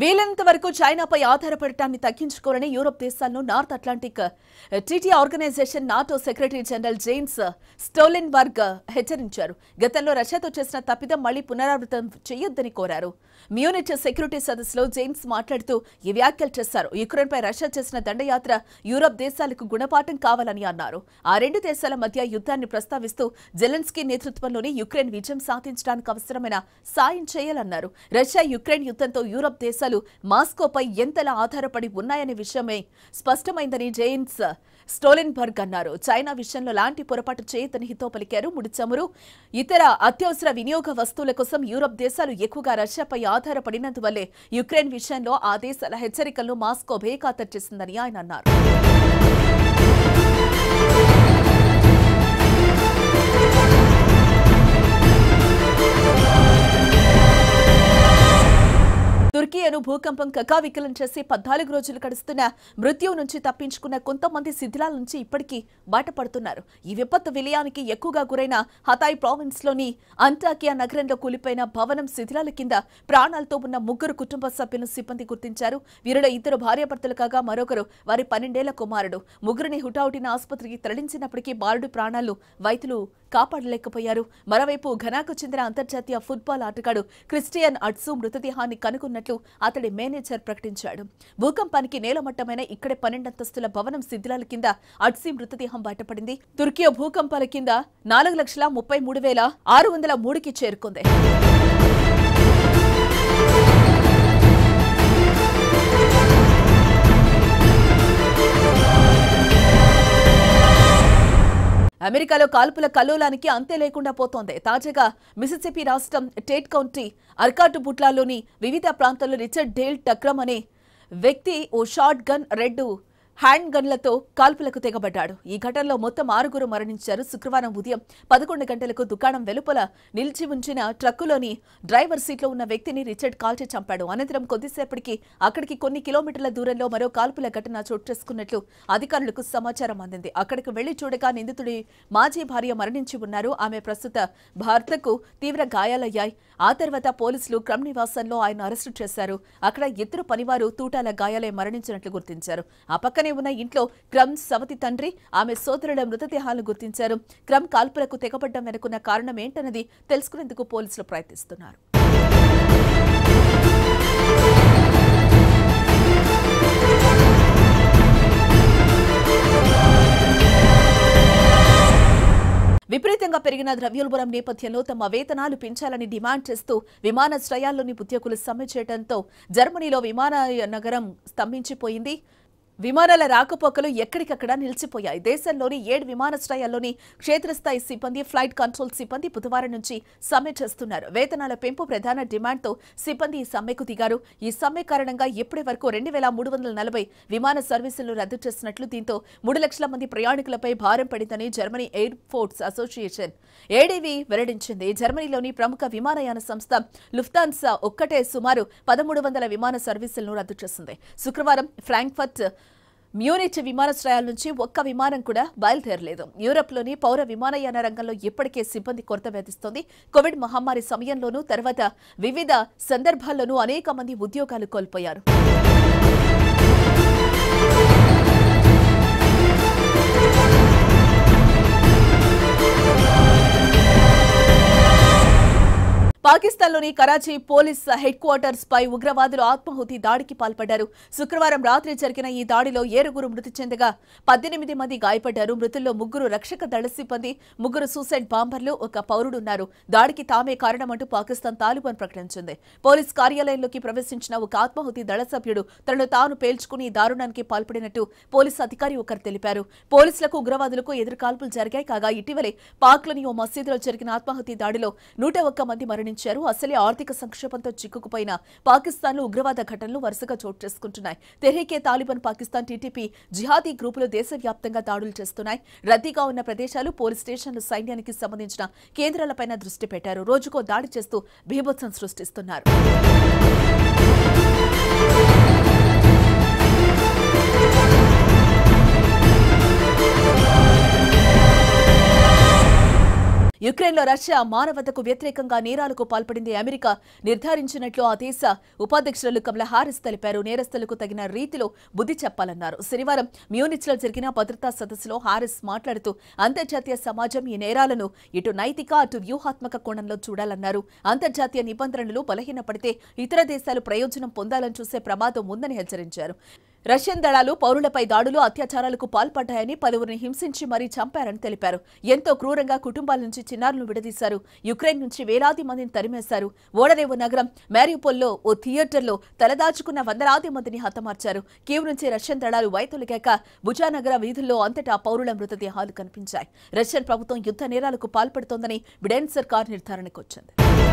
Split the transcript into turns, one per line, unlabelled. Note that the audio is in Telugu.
వీలైనంత వరకు చైనాపై ఆధారపడటాన్ని తగ్గించుకోవాలని యూరోప్ దేశాలను నార్త్ అట్లాంటిక్ టీటీ organization NATO secretary general James Stoltenberg హెచ్చరించారు గతంలో రష్యాతో చేసిన తప్పిదం మళ్లీ పునరావృతం చేయొద్దని కోరారు మ్యూనిట్ సెక్యూరిటీ సదస్సులో జేమ్స్ మాట్లాడుతూ ఈ వ్యాఖ్యలు చేశారు యుక్రెయిన్పై రష్యా చేసిన దండయాత్ర యూరప్ దేశాలకు గుణపాఠం కావాలని అన్నారు ఆ రెండు దేశాల మధ్య యుద్ధాన్ని ప్రస్తావిస్తూ జెలెన్స్కీ నేతృత్వంలోని యుక్రెయిన్ విజయం సాధించడానికి అవసరమైన సాయం చేయాలన్నారు రష్యా యుక్రెయిన్ యుద్ధంతో యూరప్ దేశాలు మాస్కో మాస్కోపై ఎంతలా ఆధారపడి ఉన్నాయనే విషయమే స్పష్టమైందని జైన్స్ స్టోలిన్బర్గ్ అన్నారు చైనా విషయంలో లాంటి పొరపాటు చేయతని హితో పలికారు ముడిచమురు ఇతర అత్యవసర వినియోగ వస్తువుల కోసం యూరప్ దేశాలు ఎక్కువగా రష్యాపై ఆధారపడినందువల్లే యుక్రెయిన్ విషయంలో ఆ దేశాల హెచ్చరికలను మాస్కో బేఖాతరు చేసిందని ఆయన అన్నారు భూకంపం కకావికలం చేసి పద్నాలుగు రోజులు గడుస్తున్న మృత్యువు నుంచి తప్పించుకున్న కొంతమంది శిథిలాల నుంచి ఇప్పటికీ బయటపడుతున్నారు ఈ విపత్తు విలయానికి ఎక్కువగా గురైన హతాయ్ లోని అంటాకియా నగరంలో కూలిపోయిన భవనం శిథిలాల కింద ప్రాణాలతో ఉన్న ముగ్గురు కుటుంబ సభ్యులను సిబ్బంది గుర్తించారు వీరిలో ఇద్దరు భార్యాభర్తలు కాగా మరొకరు వారి పన్నెండేళ్ల కుమారుడు ముగ్గురిని హుటాహుటిన ఆసుపత్రికి తరలించినప్పటికీ బాలుడు ప్రాణాలు వైద్యులు కాపాడలేకపోయారు మరోవైపు ఘనాకు చెందిన అంతర్జాతీయ ఫుట్బాల్ ఆటగాడు క్రిస్టియన్ అట్సు మృతదేహాన్ని కనుగొన్నట్లు అతడి మేనేజర్ ప్రకటించాడు భూకంపానికి నేలమట్టమైన ఇక్కడే పన్నెండంతస్తుల భవనం శిథిలాల కింద అడ్సీ మృతదేహం బయటపడింది తుర్కియా భూకంపాల కింద నాలుగు లక్షల ముప్పై మూడు వేల ఆరు వందల మూడుకి చేరుకుంది అమెరికాలో కాల్పుల కల్లోలానికి అంతే లేకుండా పోతోంది తాజాగా మిసిసిపి రాష్ట్రం టేట్ కౌంటీ అర్కాటు బుట్లాలోని వివిధ ప్రాంతాల్లో రిచర్డ్ డేల్ టక్రమ్ అనే వ్యక్తి ఓ షార్ట్ గన్ రెడ్ హ్యాండ్ గన్లతో కాల్పులకు తెగబడ్డాడు ఈ ఘటనలో మొత్తం ఆరుగురు మరణించారు శుక్రవారం ఉదయం పదకొండు గంటలకు దుకాణం వెలుపల నిలిచి ఉంచిన ట్రక్కులోని డ్రైవర్ సీట్లో ఉన్న వ్యక్తిని రిచర్డ్ కాల్చి చంపాడు అనంతరం కొద్దిసేపటికి అక్కడికి కొన్ని కిలోమీటర్ల దూరంలో మరో కాల్పుల ఘటన చోటు చేసుకున్నట్లు అధికారులకు సమాచారం అందింది అక్కడికి వెళ్లి చూడగా నిందితుడి మాజీ భార్య మరణించి ఉన్నారు ఆమె ప్రస్తుత భర్తకు తీవ్ర గాయాలయ్యాయి ఆ తర్వాత పోలీసులు క్రమ్ నివాసంలో ఆయన అరెస్టు చేశారు అక్కడ ఇద్దరు పనివారు తూటాల గాయాలై మరణించినట్లు గుర్తించారు ఆ పక్కన పక్కనే ఉన్న ఇంట్లో క్రమ్ సవతి తండ్రి ఆమె సోదరుల మృతదేహాలను గుర్తించారు క్రమ్ కాల్పులకు తెగపడ్డం వెనుకున్న కారణం ఏంటన్నది తెలుసుకునేందుకు పోలీసులు ప్రయత్నిస్తున్నారు విపరీతంగా పెరిగిన ద్రవ్యోల్బరం నేపథ్యంలో తమ వేతనాలు పెంచాలని డిమాండ్ చేస్తూ విమానాశ్రయాల్లోని ఉద్యోగులు సమ్మె చేయడంతో జర్మనీలో విమాన నగరం స్తంభించిపోయింది విమానాల రాకపోకలు ఎక్కడికక్కడ నిలిచిపోయాయి దేశంలోని ఏడు విమానాశ్రయాల్లోని క్షేత్రస్థాయి సిబ్బంది ఫ్లైట్ కంట్రోల్ సిబ్బంది బుధవారం నుంచి సమ్మె చేస్తున్నారు వేతనాల పెంపు ప్రధాన డిమాండ్తో సిబ్బంది ఈ సమ్మెకు దిగారు ఈ సమ్మె కారణంగా ఇప్పటి వరకు రెండు వేల మూడు వందల నలభై విమాన సర్వీసులు రద్దు చేసినట్లు దీంతో మూడు లక్షల మంది ప్రయాణికులపై భారం పడిందని Germany air force association ADV వెల్లడించింది జర్మనీలోని ప్రముఖ విమానయాన సంస్థ లుఫ్తాన్సా ఒక్కటే సుమారు పదమూడు వందల విమాన సర్వీసులను రద్దు చేసింది శుక్రవారం ఫ్రాంక్ఫర్ట్ మ్యూనిచ్ విమానాశ్రయాల నుంచి ఒక్క విమానం కూడా బయలుదేరలేదు లోని పౌర విమానయాన రంగంలో ఇప్పటికే సిబ్బంది కొరత వేధిస్తోంది కోవిడ్ మహమ్మారి సమయంలోనూ తర్వాత వివిధ సందర్భాల్లోనూ అనేక మంది ఉద్యోగాలు కోల్పోయారు పాకిస్తాన్లోని కరాచీ పోలీస్ హెడ్ క్వార్టర్స్ పై ఉగ్రవాదులు ఆత్మాహుతి దాడికి పాల్పడ్డారు శుక్రవారం రాత్రి జరిగిన ఈ దాడిలో ఏరుగురు మృతి చెందగా పద్దెనిమిది మంది గాయపడ్డారు మృతుల్లో ముగ్గురు రక్షక దళ సిబ్బంది ముగ్గురు సూసైడ్ బాంబర్లు ఒక పౌరుడున్నారు దాడికి తామే కారణమంటూ పాకిస్తాన్ తాలిబాన్ ప్రకటించింది పోలీస్ కార్యాలయంలోకి ప్రవేశించిన ఒక ఆత్మాహుతి దళ సభ్యుడు తనను తాను పేల్చుకుని దారుణానికి పాల్పడినట్టు పోలీసు అధికారి ఒకరు తెలిపారు పోలీసులకు ఉగ్రవాదులకు ఎదురుకాల్పులు జరిగాయి కాగా ఇటీవలే పాక్లోని ఓ మసీదులో జరిగిన ఆత్మాహుతి దాడిలో నూట మంది మరణించారు ప్రశ్నించారు అసలే ఆర్థిక సంక్షోభంతో చిక్కుకుపోయిన పాకిస్తాన్లో ఉగ్రవాద ఘటనలు వరుసగా చోటు చేసుకుంటున్నాయి తెహేకే తాలిబాన్ పాకిస్తాన్ టీటీపీ జిహాదీ గ్రూపులు దేశవ్యాప్తంగా దాడులు చేస్తున్నాయి రద్దీగా ఉన్న ప్రదేశాలు పోలీస్ స్టేషన్లు సైన్యానికి సంబంధించిన కేంద్రాలపై దృష్టి పెట్టారు రోజుకో దాడి చేస్తూ భీభత్సం సృష్టిస్తున్నారు యుక్రెయిన్లో రష్యా మానవతకు వ్యతిరేకంగా నేరాలకు పాల్పడింది అమెరికా నిర్ధారించినట్లు ఆ దేశ ఉపాధ్యక్షురాలు కమలా హారిస్ తెలిపారు నేరస్తులకు తగిన రీతిలో బుద్ధి చెప్పాలన్నారు శనివారం మ్యూనిచ్లో జరిగిన భద్రతా సదస్సులో హారిస్ మాట్లాడుతూ అంతర్జాతీయ సమాజం ఈ నేరాలను ఇటు నైతిక అటు వ్యూహాత్మక కోణంలో చూడాలన్నారు అంతర్జాతీయ నిబంధనలు బలహీనపడితే ఇతర దేశాలు ప్రయోజనం పొందాలని చూసే ప్రమాదం ఉందని హెచ్చరించారు రష్యన్ దళాలు పౌరులపై దాడులు అత్యాచారాలకు పాల్పడ్డాయని పలువురిని హింసించి మరీ చంపారని తెలిపారు ఎంతో క్రూరంగా కుటుంబాల నుంచి చిన్నారులను విడదీశారు యుక్రెయిన్ నుంచి వేలాది మందిని తరిమేశారు ఓడరేవు నగరం మ్యారిపోల్లో ఓ థియేటర్లో తలదాచుకున్న వందలాది మందిని హతమార్చారు కీవ్ నుంచి రష్యన్ దళాలు వైతొలిగాక భుజానగర వీధుల్లో అంతటా పౌరుల మృతదేహాలు కనిపించాయి రష్యన్ ప్రభుత్వం యుద్ధ నేరాలకు పాల్పడుతోందని బిడెన్ సర్కార్ నిర్ధారణకు వచ్చింది